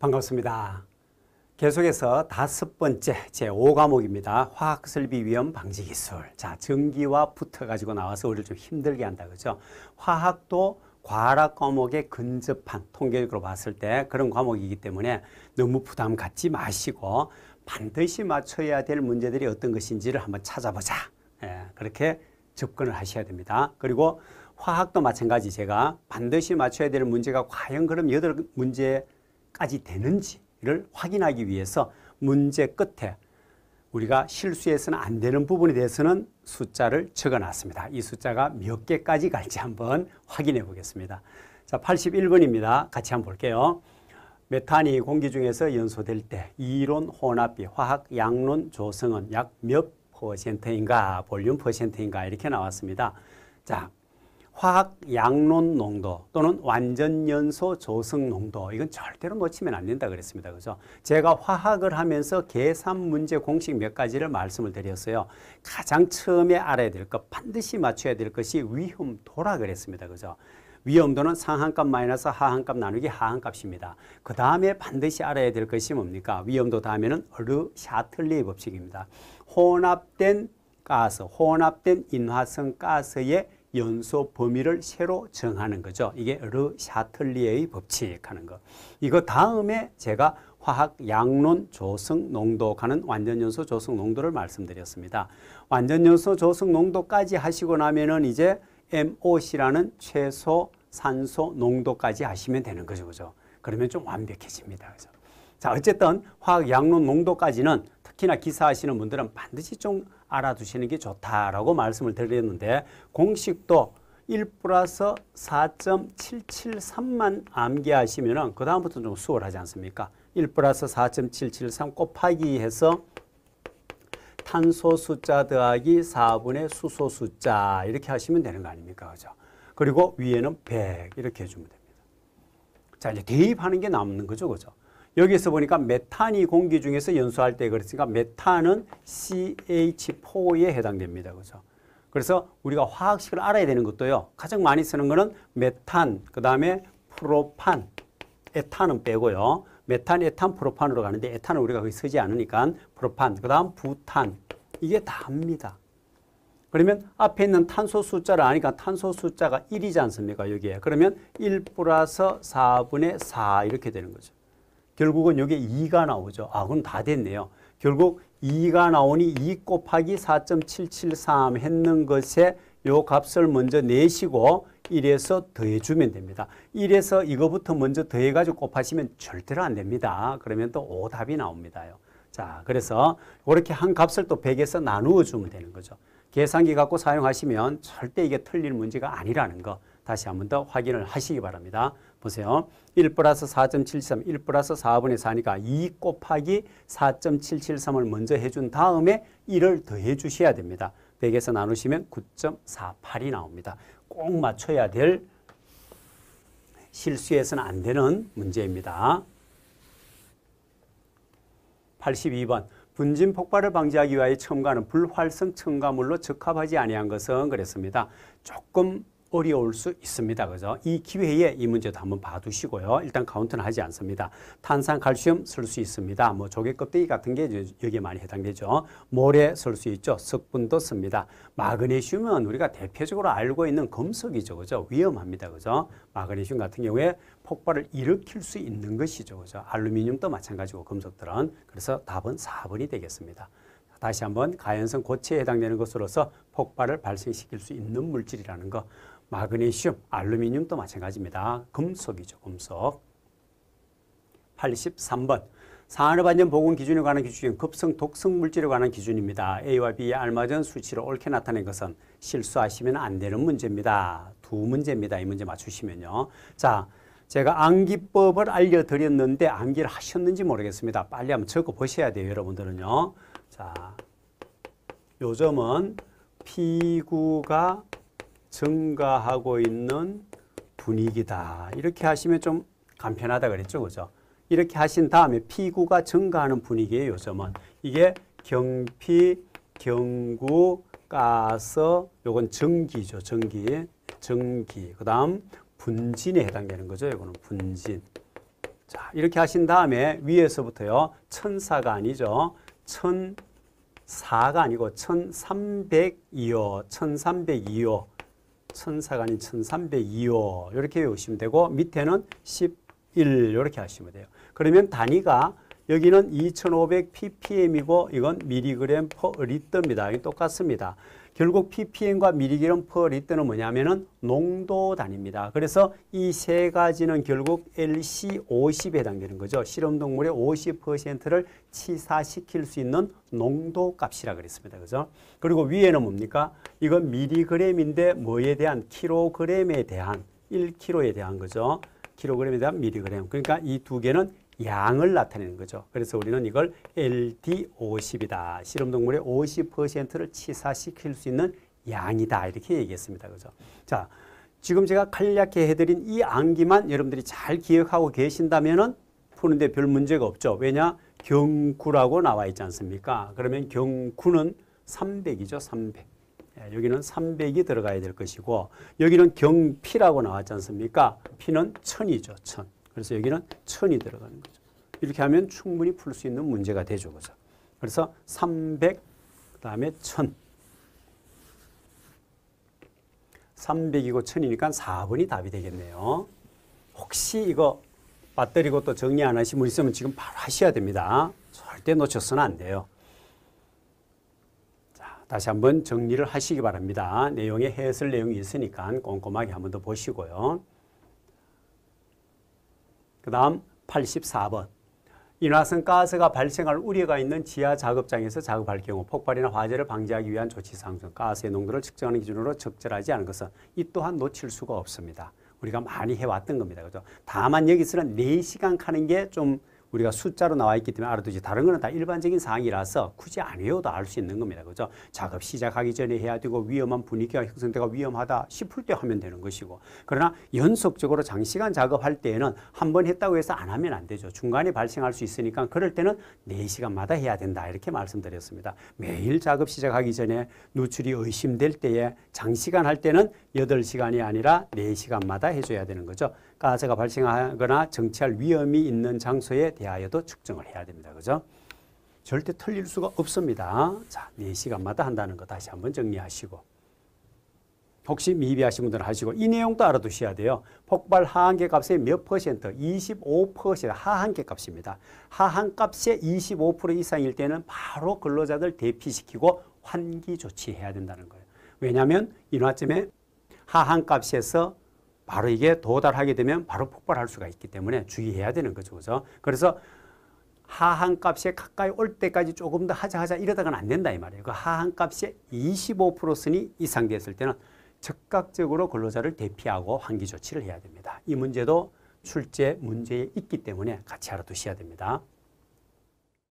반갑습니다. 계속해서 다섯 번째 제5과목입니다. 화학설비 위험 방지 기술. 자, 전기와 붙어가지고 나와서 우리를 좀 힘들게 한다. 그죠? 화학도 과학 과목에 근접한 통계적으로 봤을 때 그런 과목이기 때문에 너무 부담 갖지 마시고 반드시 맞춰야 될 문제들이 어떤 것인지를 한번 찾아보자. 예, 그렇게 접근을 하셔야 됩니다. 그리고 화학도 마찬가지 제가 반드시 맞춰야 될 문제가 과연 그럼 여덟 문제 까지 되는지를 확인하기 위해서 문제 끝에 우리가 실수해서는 안 되는 부분에 대해서는 숫자를 적어 놨습니다. 이 숫자가 몇 개까지 갈지 한번 확인해 보겠습니다. 자, 81번입니다. 같이 한번 볼게요. 메탄이 공기 중에서 연소될 때 이론 혼합비 화학 양론 조성은 약 몇 퍼센트인가 볼륨 퍼센트인가 이렇게 나왔습니다. 자, 화학 양론 농도 또는 완전 연소 조성 농도 이건 절대로 놓치면 안 된다 그랬습니다. 그죠? 제가 화학을 하면서 계산 문제 공식 몇 가지를 말씀을 드렸어요. 가장 처음에 알아야 될 것, 반드시 맞춰야 될 것이 위험도라 그랬습니다. 그죠? 위험도는 상한값 마이너스 하한값 나누기 하한값입니다. 그 다음에 반드시 알아야 될 것이 뭡니까? 위험도 다음에는 르 샤틀리 법칙입니다. 혼합된 가스, 혼합된 인화성 가스의 연소 범위를 새로 정하는 거죠. 이게 르 샤틀리에의 법칙 하는 거. 이거 다음에 제가 화학 양론 조성 농도 하는 완전 연소 조성 농도를 말씀드렸습니다. 완전 연소 조성 농도까지 하시고 나면은 이제 MOC라는 최소 산소 농도까지 하시면 되는 거죠. 그죠? 그러면 좀 완벽해집니다. 그죠? 자, 어쨌든 화학 양론 농도까지는 특히나 기사하시는 분들은 반드시 좀 알아두시는 게 좋다라고 말씀을 드렸는데 공식도 1 플러스 4.773만 암기하시면그 다음부터 좀 수월하지 않습니까? 1 플러스 4.773 곱하기 해서 탄소 숫자 더하기 4분의 수소 숫자 이렇게 하시면 되는 거 아닙니까? 그죠? 그리고 위에는 100 이렇게 해주면 됩니다. 자, 이제 대입하는 게 남는 거죠. 그죠? 여기서 보니까 메탄이 공기 중에서 연소할 때 그랬으니까 메탄은 CH4에 해당됩니다. 그죠? 그래서 우리가 화학식을 알아야 되는 것도요. 가장 많이 쓰는 거는 메탄, 그 다음에 프로판, 에탄은 빼고요. 메탄, 에탄, 프로판으로 가는데 에탄은 우리가 거의 쓰지 않으니까 프로판, 그 다음 부탄 이게 다 합니다. 그러면 앞에 있는 탄소 숫자를 아니까 탄소 숫자가 1이지 않습니까? 여기에. 그러면 1 플러스 4분의 4 이렇게 되는 거죠. 결국은 여기에 2가 나오죠. 아, 그럼 다 됐네요. 결국 2가 나오니 2 곱하기 4.773 했는 것에 요 값을 먼저 내시고 1에서 더해주면 됩니다. 1에서 이거부터 먼저 더해가지고 곱하시면 절대로 안 됩니다. 그러면 또 오답이 나옵니다요. 자, 그래서 이렇게 한 값을 또 100에서 나누어 주면 되는 거죠. 계산기 갖고 사용하시면 절대 이게 틀릴 문제가 아니라는 거 다시 한번 더 확인을 하시기 바랍니다. 보세요. 1 플러스 4 7 3 1 플러스 4분의 4니까 2 곱하기 4.773을 먼저 해준 다음에 1을 더해 주셔야 됩니다. 100에서 나누시면 9.48이 나옵니다. 꼭 맞춰야 될 실수해서는 안 되는 문제입니다. 82번 분진 폭발을 방지하기 위하여 첨가하는 불활성 첨가물로 적합하지 아니한 것은 그랬습니다. 조금 어려울 수 있습니다. 그죠? 이 기회에 이 문제도 한번 봐두시고요. 일단 카운트는 하지 않습니다. 탄산, 칼슘 쓸 수 있습니다. 뭐 조개 껍데기 같은 게 여기에 많이 해당되죠. 모래 쓸 수 있죠. 석분도 씁니다. 마그네슘은 우리가 대표적으로 알고 있는 금속이죠. 그죠? 위험합니다. 그죠? 마그네슘 같은 경우에 폭발을 일으킬 수 있는 것이죠. 그죠? 알루미늄도 마찬가지고 금속들은. 그래서 답은 4번이 되겠습니다. 다시 한번 가연성 고체에 해당되는 것으로서 폭발을 발생시킬 수 있는 물질이라는 것. 마그네슘, 알루미늄도 마찬가지입니다. 금속이죠. 금속. 83번. 산업안전보건기준에 관한 기준은 급성 독성 물질에 관한 기준입니다. A와 B의 알맞은 수치를 옳게 나타낸 것은 실수하시면 안 되는 문제입니다. 두 문제입니다. 이 문제 맞추시면요. 자, 제가 암기법을 알려드렸는데 암기를 하셨는지 모르겠습니다. 빨리 한번 적어보셔야 돼요. 여러분들은요. 자, 요점은 피구가 증가하고 있는 분위기다. 이렇게 하시면 좀 간편하다 그랬죠. 그죠? 이렇게 하신 다음에 피구가 증가하는 분위기예요. 요즘은. 이게 경피, 경구, 가스, 요건 전기죠. 전기. 전기. 그 다음 분진에 해당되는 거죠. 이거는 분진. 자, 이렇게 하신 다음에 위에서부터요. 천사가 아니죠. 천사가 아니고 천삼백이호 천삼백이호 천사0 4관이 1302호 이렇게 외우시면 되고 밑에는 11 이렇게 하시면 돼요. 그러면 단위가 여기는 2500ppm이고 이건 미리그램 퍼 리터입니다. 똑같습니다. 결국 ppm과 미리기름 퍼리트는 뭐냐면은 농도 단입니다. 그래서 이 세 가지는 결국 LC50에 해당되는 거죠. 실험 동물의 50%를 치사시킬 수 있는 농도 값이라 그랬습니다. 그죠? 그리고 위에는 뭡니까? 이건 미리그램인데 뭐에 대한 킬로그램에 대한 1kg에 대한 거죠. 킬로그램에 대한 미리그램. 그러니까 이 두 개는 양을 나타내는 거죠. 그래서 우리는 이걸 LD50이다. 실험동물의 50%를 치사시킬 수 있는 양이다. 이렇게 얘기했습니다. 그죠? 자, 지금 제가 간략히 해드린 이 암기만 여러분들이 잘 기억하고 계신다면은 푸는데 별 문제가 없죠. 왜냐? 경구라고 나와 있지 않습니까? 그러면 경구는 300이죠. 300. 예, 여기는 300이 들어가야 될 것이고 여기는 경피라고 나왔지 않습니까? 피는 천이죠. 천. 1000. 그래서 여기는 천이 들어가는 거죠. 이렇게 하면 충분히 풀 수 있는 문제가 되죠. 그죠? 그래서 300, 그 다음에 1 300이고 1이니까 4번이 답이 되겠네요. 혹시 이거 맞들이고 또 정리 안 하신 분 있으면 지금 바로 하셔야 됩니다. 절대 놓쳐서는 안 돼요. 자, 다시 한번 정리를 하시기 바랍니다. 내용에 해설 내용이 있으니까 꼼꼼하게 한 번 더 보시고요. 그 다음 84번. 인화성 가스가 발생할 우려가 있는 지하 작업장에서 작업할 경우 폭발이나 화재를 방지하기 위한 조치 상정, 가스의 농도를 측정하는 기준으로 적절하지 않은 것은 이 또한 놓칠 수가 없습니다. 우리가 많이 해왔던 겁니다. 그죠? 다만 여기서는 4시간 가는 게좀 우리가 숫자로 나와 있기 때문에 알아두지 다른 거는 다 일반적인 사항이라서 굳이 안 외워도 알 수 있는 겁니다. 그죠? 작업 시작하기 전에 해야 되고 위험한 분위기가 형성되고 위험하다 싶을 때 하면 되는 것이고 그러나 연속적으로 장시간 작업할 때에는 한 번 했다고 해서 안 하면 안 되죠. 중간에 발생할 수 있으니까 그럴 때는 4시간마다 해야 된다 이렇게 말씀드렸습니다. 매일 작업 시작하기 전에 누출이 의심될 때에 장시간 할 때는 8시간이 아니라 4시간마다 해줘야 되는 거죠. 가스가 발생하거나 정체할 위험이 있는 장소에 대하여도 측정을 해야 됩니다. 그죠? 절대 틀릴 수가 없습니다. 자, 4시간마다 한다는 거 다시 한번 정리하시고 혹시 미비하신 분들은 하시고 이 내용도 알아두셔야 돼요. 폭발 하한계 값의 몇 퍼센트? 25% 하한계 값입니다. 하한 값의 25% 이상일 때는 바로 근로자들 대피시키고 환기 조치해야 된다는 거예요. 왜냐하면 인화점에 하한 값에서 바로 이게 도달하게 되면 바로 폭발할 수가 있기 때문에 주의해야 되는 거죠. 그죠? 그래서 하한 값에 가까이 올 때까지 조금 더 하자 하자 이러다가는 안 된다 이 말이에요. 그 하한 값이 25%선이 이상 됐을 때는 즉각적으로 근로자를 대피하고 환기 조치를 해야 됩니다. 이 문제도 출제 문제에 있기 때문에 같이 알아두셔야 됩니다.